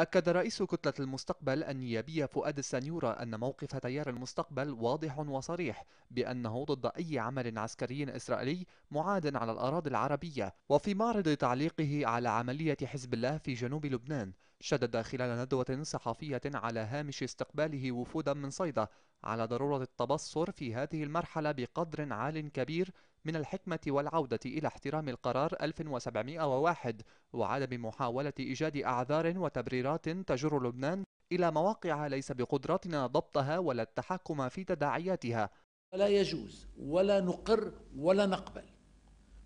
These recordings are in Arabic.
أكد رئيس كتلة المستقبل النيابية فؤاد السنيورة أن موقف تيار المستقبل واضح وصريح بأنه ضد أي عمل عسكري إسرائيلي معاد على الأراضي العربية وفي معرض تعليقه على عملية حزب الله في جنوب لبنان شدد خلال ندوة صحفية على هامش استقباله وفودا من صيدا على ضرورة التبصر في هذه المرحلة بقدر عال كبير من الحكمة والعودة إلى احترام القرار 1701 وعدم محاولة إيجاد أعذار وتبريرات تجر لبنان إلى مواقع ليس بقدرتنا ضبطها ولا التحكم في تداعياتها لا يجوز ولا نقر ولا نقبل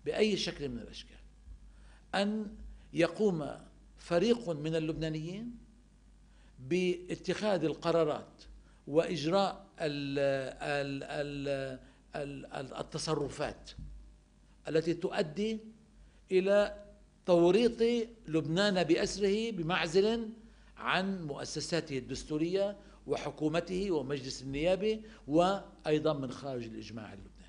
بأي شكل من الأشكال أن يقوم فريق من اللبنانيين باتخاذ القرارات وإجراء ال ال ال التصرفات التي تؤدي الى توريط لبنان باسره بمعزل عن مؤسساته الدستوريه وحكومته ومجلس النيابه وايضا من خارج الاجماع اللبناني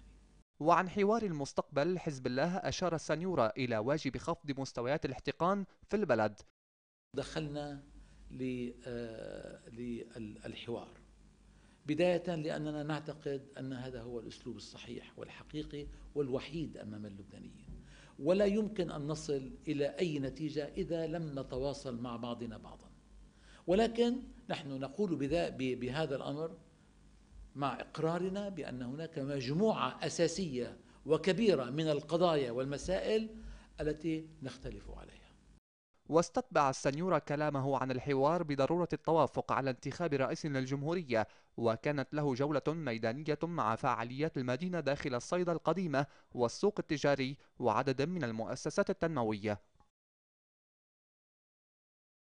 وعن حوار المستقبل حزب الله أشار السنيورة إلى واجب خفض مستويات الاحتقان في البلد دخلنا آه، للحوار بداية لأننا نعتقد أن هذا هو الأسلوب الصحيح والحقيقي والوحيد أمام اللبنانيين ولا يمكن أن نصل إلى أي نتيجة إذا لم نتواصل مع بعضنا بعضا ولكن نحن نقول بهذا الأمر مع إقرارنا بأن هناك مجموعة أساسية وكبيرة من القضايا والمسائل التي نختلف عليها واستتبع السنيور كلامه عن الحوار بضرورة التوافق على انتخاب رئيس للجمهورية وكانت له جولة ميدانية مع فعاليات المدينة داخل الصيدة القديمة والسوق التجاري وعدد من المؤسسات التنموية